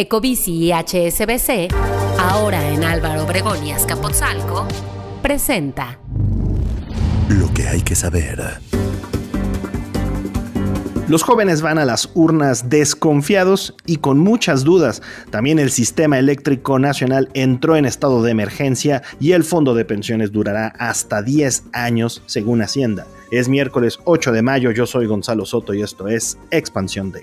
Ecobici y HSBC, ahora en Álvaro Obregón y Azcapotzalco, presenta Lo que hay que saber. Los jóvenes van a las urnas desconfiados y con muchas dudas. También el sistema eléctrico nacional entró en estado de emergencia y el fondo de pensiones durará hasta 10 años, según Hacienda. Es miércoles 8 de mayo, yo soy Gonzalo Soto y esto es Expansión de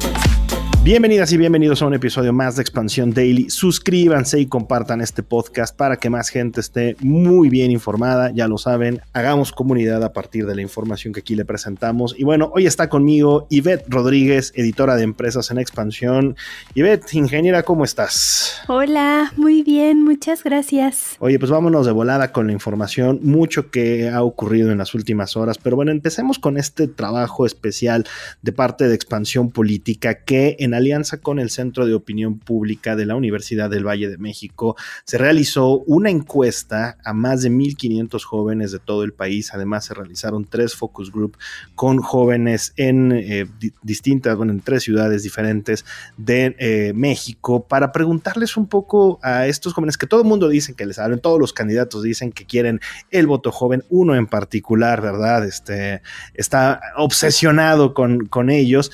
Bienvenidas y bienvenidos a un episodio más de Expansión Daily. Suscríbanse y compartan este podcast para que más gente esté muy bien informada. Ya lo saben, hagamos comunidad a partir de la información que aquí le presentamos. Y bueno, hoy está conmigo Yvette Rodríguez, editora de Empresas en Expansión. Yvette, ingeniera, ¿cómo estás? Hola, muy bien, muchas gracias. Oye, pues vámonos de volada con la información. Mucho que ha ocurrido en las últimas horas, pero bueno, empecemos con este trabajo especial de parte de Expansión Política que en en alianza con el Centro de Opinión Pública de la Universidad del Valle de México, se realizó una encuesta a más de 1.500 jóvenes de todo el país. Además, se realizaron tres focus group con jóvenes en eh, distintas, bueno, en tres ciudades diferentes de eh, México para preguntarles un poco a estos jóvenes que todo el mundo dice que les hablan. todos los candidatos dicen que quieren el voto joven, uno en particular, ¿verdad? Este, está obsesionado con, con ellos.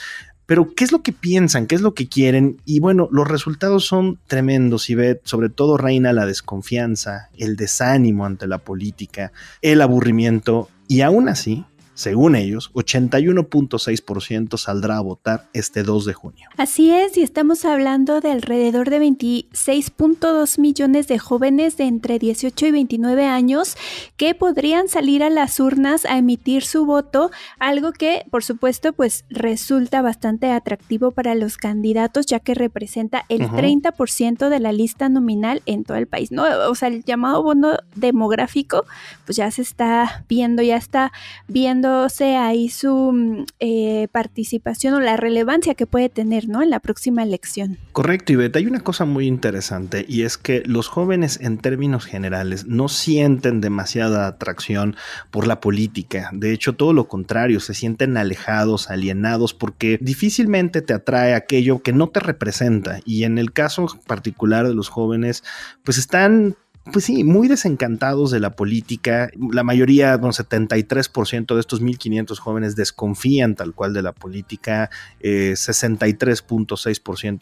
Pero, ¿qué es lo que piensan? ¿Qué es lo que quieren? Y bueno, los resultados son tremendos, Y ve Sobre todo reina la desconfianza, el desánimo ante la política, el aburrimiento. Y aún así, según ellos, 81.6% saldrá a votar este 2 de junio. Así es, y estamos hablando de alrededor de 26.2 millones de jóvenes de entre 18 y 29 años que podrían salir a las urnas a emitir su voto, algo que, por supuesto, pues resulta bastante atractivo para los candidatos, ya que representa el 30% de la lista nominal en todo el país. ¿no? O sea, el llamado bono demográfico, pues ya se está viendo, ya está viendo sea ahí su mm, eh, participación o la relevancia que puede tener ¿no? en la próxima elección. Correcto, Ivette. Hay una cosa muy interesante y es que los jóvenes en términos generales no sienten demasiada atracción por la política. De hecho, todo lo contrario, se sienten alejados, alienados, porque difícilmente te atrae aquello que no te representa. Y en el caso particular de los jóvenes, pues están pues sí, muy desencantados de la política. La mayoría, un 73% de estos 1.500 jóvenes desconfían tal cual de la política, 63.6%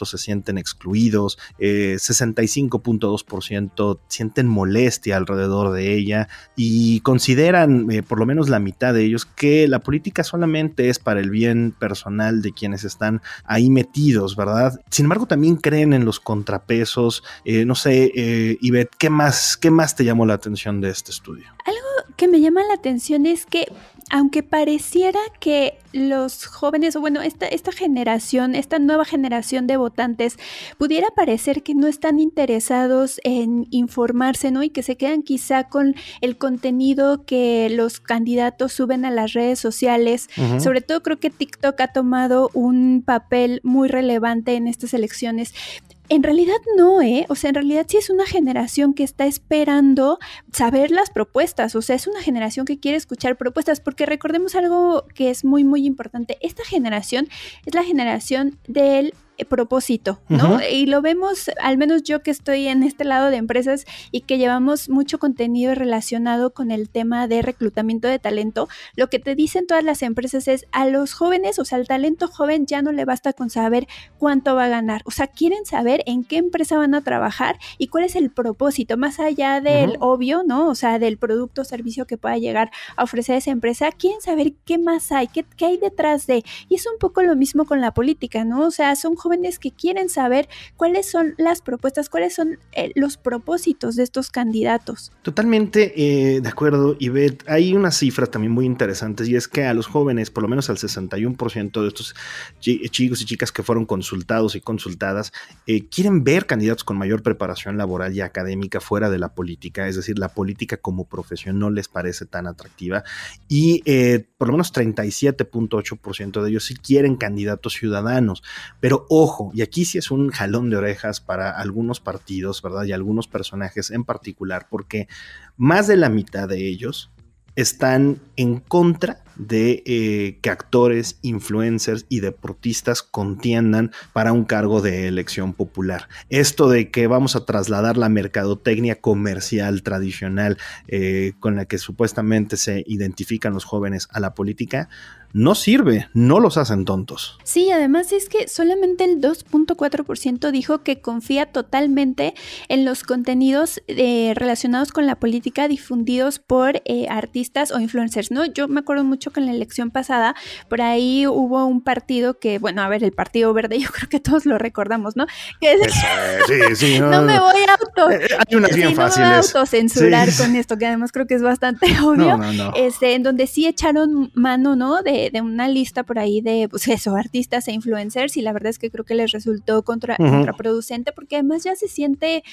eh, se sienten excluidos, 65.2% eh, sienten molestia alrededor de ella y consideran, eh, por lo menos la mitad de ellos, que la política solamente es para el bien personal de quienes están ahí metidos, ¿verdad? Sin embargo, también creen en los contrapesos, no sé, Ivette, ¿qué más? qué más te llamó la atención de este estudio? Algo que me llama la atención es que aunque pareciera que los jóvenes, o bueno, esta, esta, generación, esta nueva generación de votantes, pudiera parecer que no están interesados en informarse, ¿no? Y que se quedan quizá con el contenido que los candidatos suben a las redes sociales. Sobre todo creo que TikTok ha tomado un papel muy relevante en estas elecciones. En realidad no, ¿eh? O sea, en realidad sí es una generación que está esperando saber las propuestas, o sea, es una generación que quiere escuchar propuestas, porque recordemos algo que es muy, muy importante, esta generación es la generación del eh, propósito, ¿no? Y lo vemos, al menos yo que estoy en este lado de empresas y que llevamos mucho contenido relacionado con el tema de reclutamiento de talento, lo que te dicen todas las empresas es a los jóvenes, o sea, al talento joven ya no le basta con saber cuánto va a ganar, o sea, quieren saber en qué empresa van a trabajar y cuál es el propósito, más allá del obvio, ¿no? O sea, del producto o servicio que pueda llegar a ofrecer esa empresa, quieren saber qué más hay, qué, qué hay detrás de. Y es un poco lo mismo con la política, ¿no? O sea, son jóvenes que quieren saber cuáles son las propuestas, cuáles son eh, los propósitos de estos candidatos. Totalmente eh, de acuerdo, Ivette. Hay unas cifras también muy interesantes y es que a los jóvenes, por lo menos al 61% de estos eh, chicos y chicas que fueron consultados y consultadas, quieren ver candidatos con mayor preparación laboral y académica fuera de la política, es decir, la política como profesión no les parece tan atractiva y por lo menos 37.8% de ellos sí quieren candidatos ciudadanos, pero Ojo, y aquí sí es un jalón de orejas para algunos partidos, ¿verdad? Y algunos personajes en particular, porque más de la mitad de ellos están en contra de eh, que actores, influencers y deportistas contiendan para un cargo de elección popular. Esto de que vamos a trasladar la mercadotecnia comercial tradicional eh, con la que supuestamente se identifican los jóvenes a la política, no sirve, no los hacen tontos. Sí, además es que solamente el 2.4% dijo que confía totalmente en los contenidos eh, relacionados con la política difundidos por artistas o influencers, ¿no? Yo me acuerdo mucho que en la elección pasada, por ahí hubo un partido que, bueno, a ver, el Partido Verde, yo creo que todos lo recordamos, ¿no? Que es, pues, no, me voy a eh, eh, autocensurar con esto, que además creo que es bastante obvio. este, en donde sí echaron mano, ¿no? De, de, una lista por ahí de, pues eso, artistas e influencers, y la verdad es que creo que les resultó contra, contraproducente, porque además ya se siente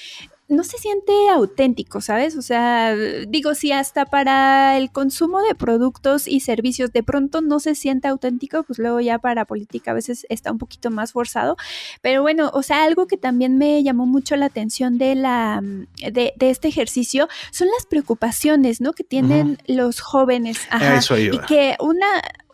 no se siente auténtico, ¿sabes? O sea, digo, si hasta para el consumo de productos y servicios de pronto no se siente auténtico, pues luego ya para política a veces está un poquito más forzado. Pero bueno, o sea, algo que también me llamó mucho la atención de, la, mm, de, este ejercicio son las preocupaciones, ¿no? Que tienen los jóvenes. Eso Y que una,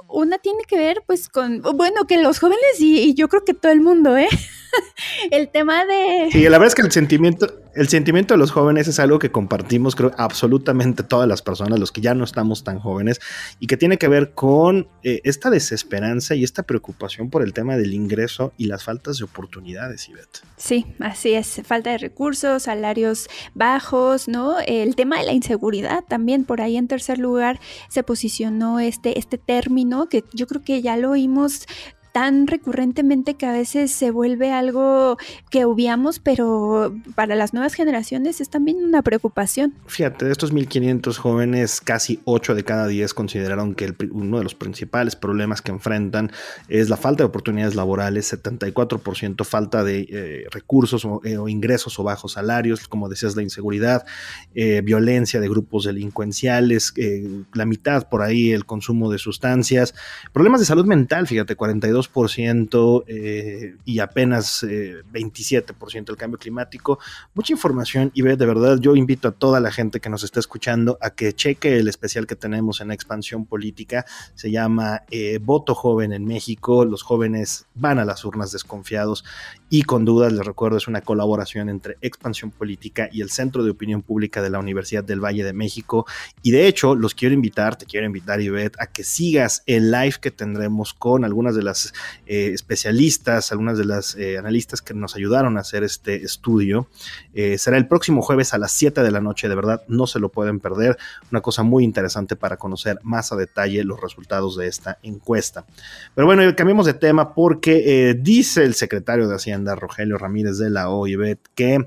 una tiene que ver pues con, bueno, que los jóvenes y, y yo creo que todo el mundo, ¿eh? el tema de... Sí, la verdad es que el sentimiento, el sentimiento de los jóvenes es algo que compartimos, creo, absolutamente todas las personas, los que ya no estamos tan jóvenes, y que tiene que ver con eh, esta desesperanza y esta preocupación por el tema del ingreso y las faltas de oportunidades, Ivette. Sí, así es. Falta de recursos, salarios bajos, ¿no? El tema de la inseguridad también, por ahí en tercer lugar se posicionó este, este término que yo creo que ya lo oímos tan recurrentemente que a veces se vuelve algo que obviamos, pero para las nuevas generaciones es también una preocupación. Fíjate, de estos 1.500 jóvenes, casi 8 de cada 10 consideraron que uno de los principales problemas que enfrentan es la falta de oportunidades laborales, 74% falta de eh, recursos eh, o, ingresos o bajos salarios, como decías, la inseguridad, eh, violencia de grupos delincuenciales, la mitad por ahí el consumo de sustancias, problemas de salud mental, fíjate, 42 eh, y apenas 27% eh, el cambio climático. Mucha información y de verdad, yo invito a toda la gente que nos está escuchando a que cheque el especial que tenemos en Expansión Política. Se llama eh, Voto Joven en México. Los jóvenes van a las urnas desconfiados y con dudas. Les recuerdo, es una colaboración entre Expansión Política y el Centro de Opinión Pública de la Universidad del Valle de México. Y de hecho, los quiero invitar, te quiero invitar, Ivette, a que sigas el live que tendremos con algunas de las eh, especialistas, algunas de las eh, analistas que nos ayudaron a hacer este estudio. Eh, será el próximo jueves a las 7 de la noche, de verdad, no se lo pueden perder. Una cosa muy interesante para conocer más a detalle los resultados de esta encuesta. Pero bueno, cambiemos de tema porque dice el secretario de Hacienda, Rogelio Ramírez de la OIBET, que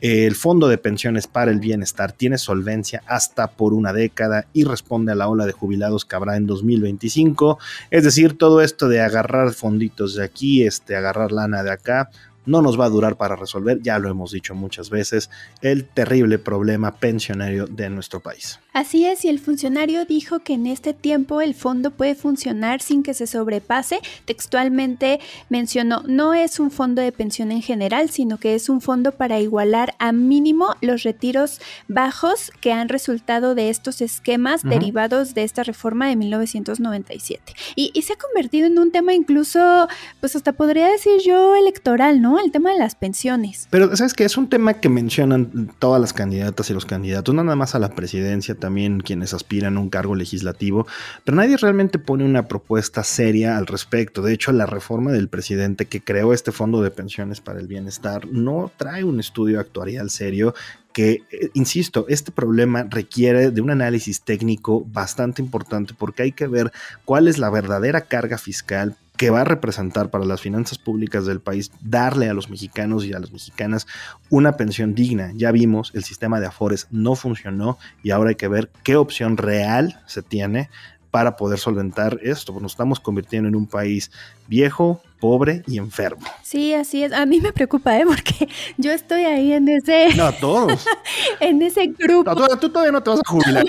el Fondo de Pensiones para el Bienestar tiene solvencia hasta por una década y responde a la ola de jubilados que habrá en 2025. Es decir, todo esto de agarrar fonditos de aquí, este, agarrar lana de acá, no nos va a durar para resolver, ya lo hemos dicho muchas veces, el terrible problema pensionario de nuestro país. Así es, y el funcionario dijo que en este tiempo el fondo puede funcionar sin que se sobrepase. Textualmente mencionó, no es un fondo de pensión en general, sino que es un fondo para igualar a mínimo los retiros bajos que han resultado de estos esquemas derivados de esta reforma de 1997. Y, y se ha convertido en un tema incluso, pues hasta podría decir yo, electoral, ¿no? El tema de las pensiones. Pero, ¿sabes que Es un tema que mencionan todas las candidatas y los candidatos, no nada más a la presidencia, también quienes aspiran a un cargo legislativo, pero nadie realmente pone una propuesta seria al respecto. De hecho, la reforma del presidente que creó este fondo de pensiones para el bienestar no trae un estudio actuarial serio que, eh, insisto, este problema requiere de un análisis técnico bastante importante porque hay que ver cuál es la verdadera carga fiscal que va a representar para las finanzas públicas del país darle a los mexicanos y a las mexicanas una pensión digna. Ya vimos, el sistema de Afores no funcionó y ahora hay que ver qué opción real se tiene para poder solventar esto. Nos estamos convirtiendo en un país viejo, pobre y enfermo. Sí, así es. A mí me preocupa, ¿eh? Porque yo estoy ahí en ese... No, todos. en ese grupo. No, tú, tú, todavía no te vas a jubilar,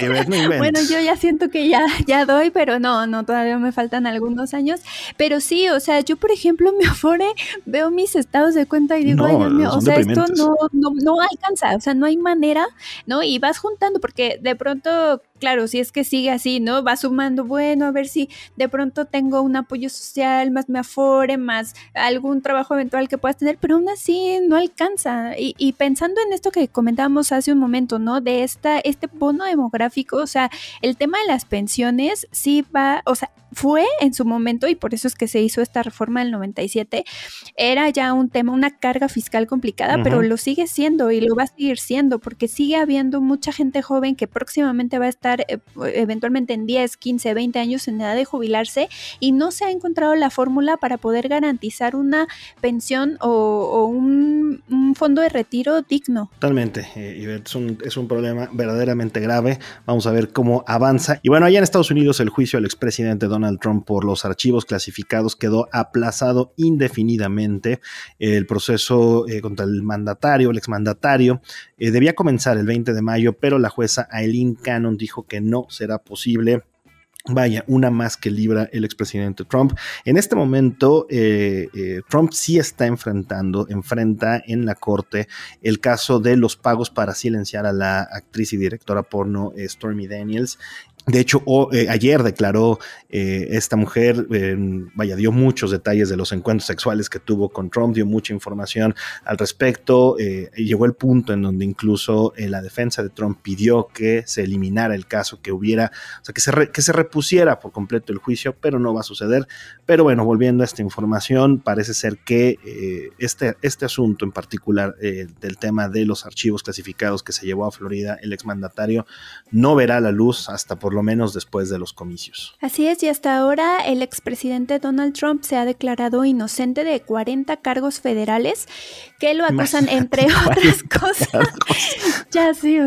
Bueno, yo ya siento que ya, ya doy, pero no, no, todavía me faltan algunos años. Pero sí, o sea, yo, por ejemplo, me afore, veo mis estados de cuenta y digo, ay, Dios mío, o sea, esto no, no, no alcanza, o sea, no hay manera, ¿no? Y vas juntando, porque de pronto claro, si es que sigue así, ¿no? Va sumando, bueno, a ver si de pronto tengo un apoyo social más me afore, más algún trabajo eventual que puedas tener, pero aún así no alcanza. Y, pensando en esto que comentábamos hace un momento, ¿no? De esta, este bono demográfico, o sea, el tema de las pensiones sí va, o sea, fue en su momento, y por eso es que se hizo esta reforma del 97, era ya un tema, una carga fiscal complicada, pero lo sigue siendo y lo va a seguir siendo, porque sigue habiendo mucha gente joven que próximamente va a estar eh, eventualmente en 10, 15, 20 años en edad de jubilarse y no se ha encontrado la fórmula para poder garantizar una pensión o, un, fondo de retiro digno. Totalmente, eh, es, un, problema verdaderamente grave. Vamos a ver cómo avanza. Y bueno, allá en Estados Unidos el juicio al expresidente Donald Trump por los archivos clasificados quedó aplazado indefinidamente. El proceso eh, contra el mandatario, el exmandatario, eh, debía comenzar el 20 de mayo, pero la jueza Aileen Cannon dijo que no será posible Vaya, una más que libra el expresidente Trump. En este momento, eh, eh, Trump sí está enfrentando, enfrenta en la corte el caso de los pagos para silenciar a la actriz y directora porno eh, Stormy Daniels. De hecho, eh, ayer declaró eh, esta mujer, em, vaya, dio muchos detalles de los encuentros sexuales que tuvo con Trump, dio mucha información al respecto. Eh, llegó el punto en donde incluso la defensa de Trump pidió que se eliminara el caso, que hubiera, o sea, que se, que se repusiera por completo el juicio, pero no va a suceder. Pero bueno, volviendo a esta información, parece ser que este, este asunto en particular del tema de los archivos clasificados que se llevó a Florida, el exmandatario no verá la luz hasta por lo menos después de los comicios. Así es, y hasta ahora el expresidente Donald Trump se ha declarado inocente de 40 cargos federales que lo acusan, entre otras cosas. ya sí,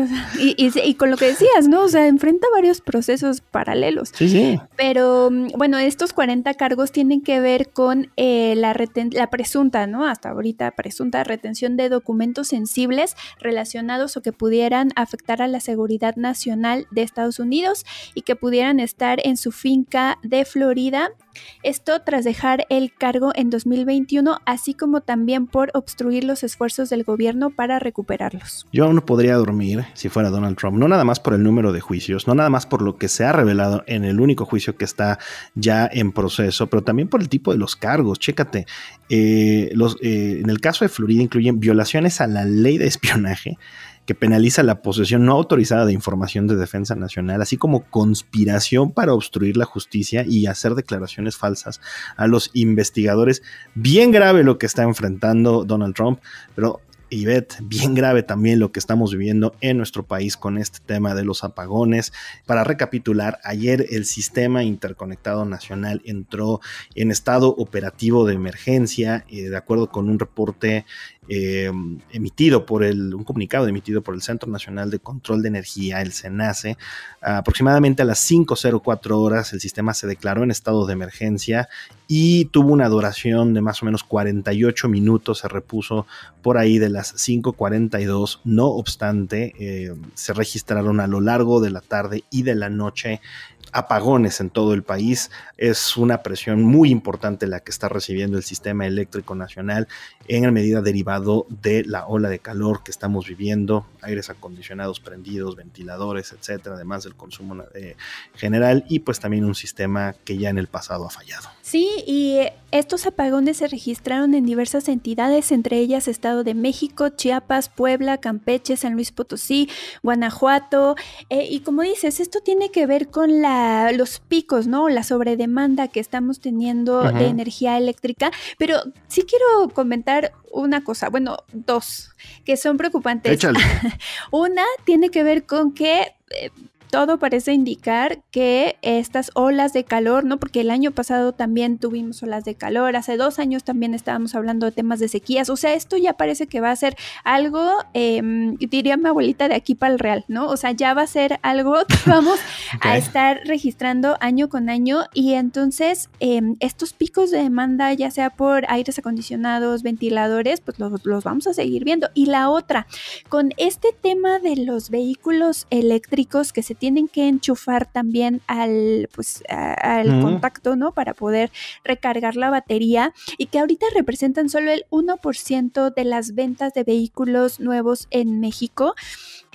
y, con lo que decías, ¿no? O sea, enfrenta varios procesos paralelos. Sí, sí. Pero mm, bueno, estos 40 cargos tienen que ver con eh, la, la presunta, ¿no? Hasta ahorita presunta retención de documentos sensibles relacionados o que pudieran afectar a la seguridad nacional de Estados Unidos, y que pudieran estar en su finca de Florida. Esto tras dejar el cargo en 2021, así como también por obstruir los esfuerzos del gobierno para recuperarlos. Yo aún no podría dormir si fuera Donald Trump, no nada más por el número de juicios, no nada más por lo que se ha revelado en el único juicio que está ya en proceso, pero también por el tipo de los cargos. Chécate, eh, los, eh, en el caso de Florida incluyen violaciones a la ley de espionaje, que penaliza la posesión no autorizada de información de defensa nacional, así como conspiración para obstruir la justicia y hacer declaraciones falsas a los investigadores. Bien grave lo que está enfrentando Donald Trump, pero Ivette, bien grave también lo que estamos viviendo en nuestro país con este tema de los apagones. Para recapitular, ayer el sistema interconectado nacional entró en estado operativo de emergencia, y eh, de acuerdo con un reporte eh, emitido por el, un comunicado emitido por el Centro Nacional de Control de Energía, el CENACE, aproximadamente a las 5.04 horas el sistema se declaró en estado de emergencia y tuvo una duración de más o menos 48 minutos, se repuso por ahí de las 5.42, no obstante, eh, se registraron a lo largo de la tarde y de la noche apagones en todo el país. Es una presión muy importante la que está recibiendo el sistema eléctrico nacional en medida derivada de la ola de calor que estamos viviendo, aires acondicionados prendidos, ventiladores, etcétera, además del consumo eh, general y pues también un sistema que ya en el pasado ha fallado. Sí, y eh, estos apagones se registraron en diversas entidades, entre ellas Estado de México, Chiapas, Puebla, Campeche, San Luis Potosí, Guanajuato. Eh, y como dices, esto tiene que ver con la, los picos, ¿no? La sobredemanda que estamos teniendo de energía eléctrica. Pero sí quiero comentar una cosa, bueno, dos, que son preocupantes. Una tiene que ver con que... Eh, todo parece indicar que estas olas de calor, ¿no? Porque el año pasado también tuvimos olas de calor, hace dos años también estábamos hablando de temas de sequías, o sea, esto ya parece que va a ser algo, em, diría mi abuelita, de aquí para el real, ¿no? O sea, ya va a ser algo que vamos a estar registrando año con año y entonces em, estos picos de demanda, ya sea por aires acondicionados, ventiladores, pues los vamos a seguir viendo. Y la otra, con este tema de los vehículos eléctricos que se tienen que enchufar también al, pues, al contacto, ¿no? Para poder recargar la batería y que ahorita representan solo el 1% de las ventas de vehículos nuevos en México.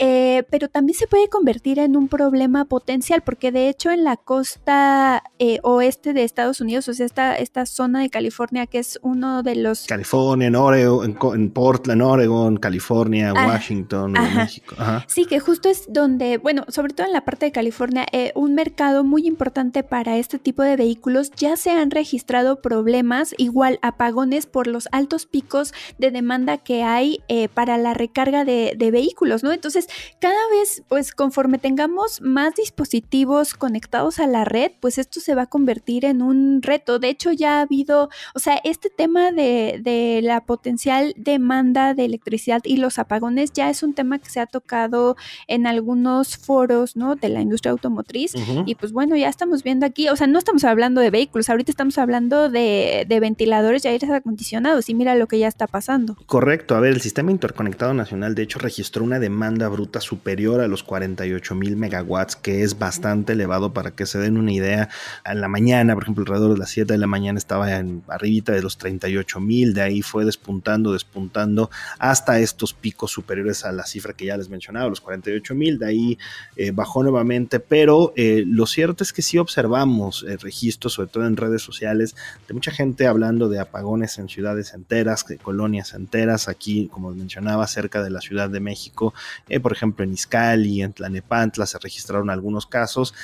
Eh, pero también se puede convertir en un problema potencial, porque de hecho en la costa eh, oeste de Estados Unidos, o sea, esta, esta zona de California que es uno de los... California, en, Oregon, en, Portland, Oregon, California, Washington, México. Sí, que justo es donde, bueno, sobre todo en la parte de California, eh, un mercado muy importante para este tipo de vehículos, ya se han registrado problemas, igual apagones por los altos picos de demanda que hay para la recarga de, de vehículos, ¿no? Entonces, cada vez, pues conforme tengamos más dispositivos conectados a la red, pues esto se va a convertir en un reto. De hecho, ya ha habido, o sea, este tema de, la potencial demanda de electricidad y los apagones ya es un tema que se ha tocado en algunos foros, ¿no? De la industria automotriz. Y pues bueno, ya estamos viendo aquí, o sea, no estamos hablando de vehículos, ahorita estamos hablando de, ventiladores y aires acondicionados. Y mira lo que ya está pasando. Correcto. A ver, el sistema interconectado nacional, de hecho, registró una demanda superior a los 48 mil megawatts, que es bastante elevado para que se den una idea. En la mañana, por ejemplo, alrededor de las 7 de la mañana estaba en arribita de los 38 mil, de ahí fue despuntando, despuntando hasta estos picos superiores a la cifra que ya les mencionaba, los 48 mil, de ahí eh, bajó nuevamente, pero eh, lo cierto es que sí observamos eh, registros, sobre todo en redes sociales, de mucha gente hablando de apagones en ciudades enteras, de colonias enteras, aquí, como mencionaba, cerca de la Ciudad de México, por ejemplo, en Izcali, en Tlanepantla se registraron algunos casos.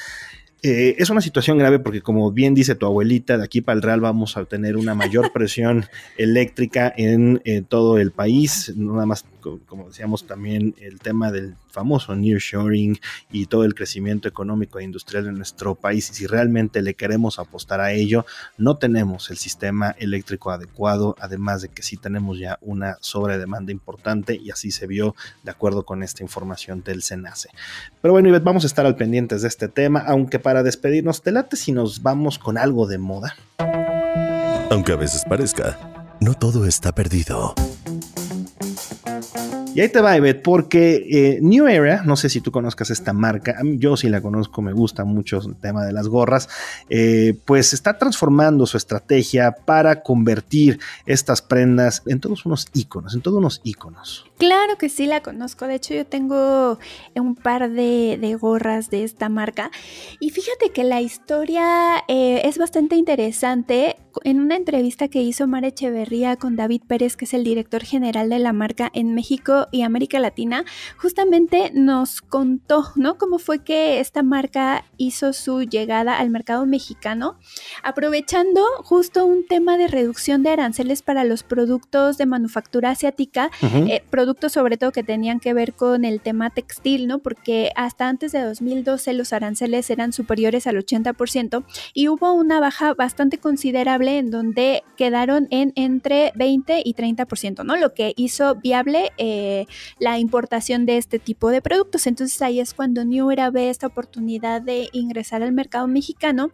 Eh, es una situación grave porque, como bien dice tu abuelita, de aquí para el Real vamos a tener una mayor presión eléctrica en eh, todo el país. nada más como decíamos también el tema del famoso nearshoring y todo el crecimiento económico e industrial en nuestro país y si realmente le queremos apostar a ello, no tenemos el sistema eléctrico adecuado, además de que sí tenemos ya una sobredemanda importante y así se vio de acuerdo con esta información del SENACE. Pero bueno, Ivette, vamos a estar al pendientes de este tema, aunque para despedirnos te late si nos vamos con algo de moda. Aunque a veces parezca, no todo está perdido. Y ahí te va, Ivette, porque eh, New Era, no sé si tú conozcas esta marca, yo sí la conozco, me gusta mucho el tema de las gorras, eh, pues está transformando su estrategia para convertir estas prendas en todos unos íconos, en todos unos íconos. Claro que sí la conozco, de hecho yo tengo un par de, gorras de esta marca y fíjate que la historia eh, es bastante interesante. En una entrevista que hizo Mara Echeverría con David Pérez, que es el director general de la marca en México, y América Latina, justamente nos contó, ¿no? Cómo fue que esta marca hizo su llegada al mercado mexicano, aprovechando justo un tema de reducción de aranceles para los productos de manufactura asiática, eh, productos sobre todo que tenían que ver con el tema textil, ¿no? Porque hasta antes de 2012 los aranceles eran superiores al 80% y hubo una baja bastante considerable en donde quedaron en entre 20 y 30%, ¿no? Lo que hizo viable eh, la importación de este tipo de productos. Entonces ahí es cuando New Era ve esta oportunidad de ingresar al mercado mexicano.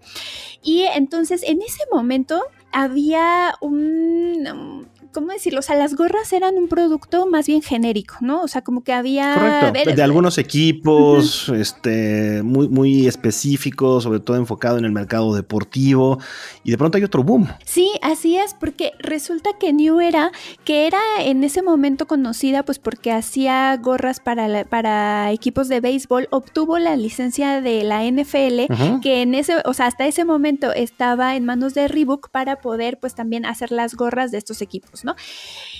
Y entonces en ese momento había un, ¿cómo decirlo? O sea, las gorras eran un producto más bien genérico, ¿no? O sea, como que había... Correcto. de algunos equipos, este, muy, muy específicos, sobre todo enfocado en el mercado deportivo, y de pronto hay otro boom. Sí, así es, porque resulta que New Era, que era en ese momento conocida, pues porque hacía gorras para, para equipos de béisbol, obtuvo la licencia de la NFL, que en ese, o sea, hasta ese momento estaba en manos de Reebok para poder, pues también hacer las gorras de estos equipos.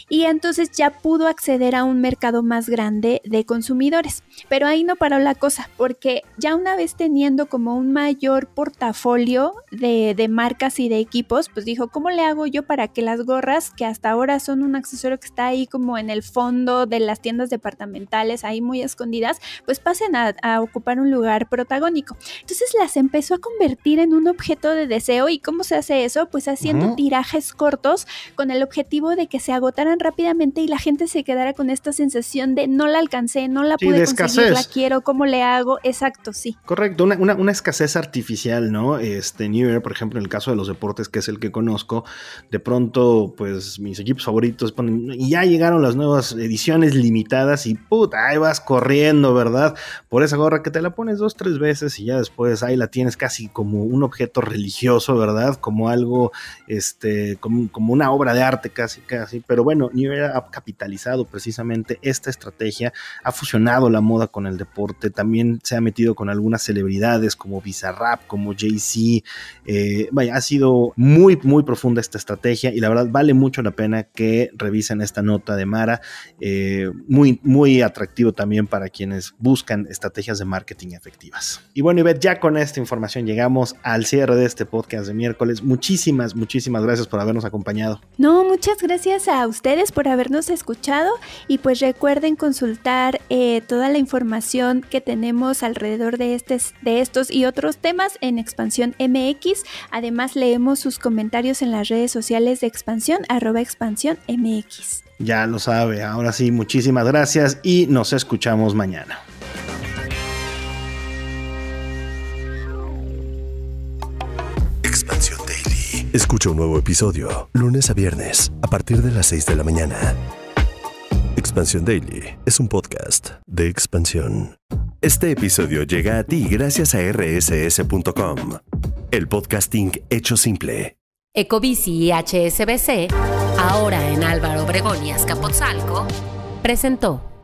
Y entonces ya pudo acceder a un mercado más grande de consumidores. Pero ahí no paró la cosa, porque ya una vez teniendo como un mayor portafolio de, marcas y de equipos, pues dijo, ¿cómo le hago yo para que las gorras, que hasta ahora son un accesorio que está ahí como en el fondo de las tiendas departamentales, ahí muy escondidas, pues pasen a, ocupar un lugar protagónico? Entonces las empezó a convertir en un objeto de deseo y cómo se hace eso, pues haciendo tirajes cortos con el objetivo de que se agotaran rápidamente y la gente se quedara con esta sensación de no la alcancé, no la pude conseguir, la quiero, ¿cómo le hago? Exacto, sí. Correcto, una, escasez artificial, ¿no? Este New Year, por ejemplo, en el caso de los deportes, que es el que conozco, de pronto, pues mis equipos favoritos y ya llegaron las nuevas ediciones limitadas y puta, ahí vas corriendo, ¿verdad? Por esa gorra que te la pones dos, tres veces y ya después ahí la tienes casi como un objeto religioso, ¿verdad? Como algo, este, como una obra de arte casi pero bueno, New Era ha capitalizado precisamente esta estrategia, ha fusionado la moda con el deporte, también se ha metido con algunas celebridades como Bizarrap, como Jay-Z, eh, vaya, ha sido muy, muy profunda esta estrategia y la verdad vale mucho la pena que revisen esta nota de Mara, eh, muy, muy atractivo también para quienes buscan estrategias de marketing efectivas. Y bueno, Ivette, ya con esta información llegamos al cierre de este podcast de miércoles. Muchísimas, muchísimas gracias por habernos acompañado. No, muchas gracias gracias a ustedes por habernos escuchado y pues recuerden consultar eh, toda la información que tenemos alrededor de, este, de estos y otros temas en Expansión MX. Además leemos sus comentarios en las redes sociales de Expansión, arroba Expansión MX. Ya lo sabe, ahora sí, muchísimas gracias y nos escuchamos mañana. Escucha un nuevo episodio lunes a viernes a partir de las 6 de la mañana. Expansión Daily es un podcast de expansión. Este episodio llega a ti gracias a rss.com, el podcasting hecho simple. Ecobici y HSBC, ahora en Álvaro Obregón y Azcapotzalco, presentó.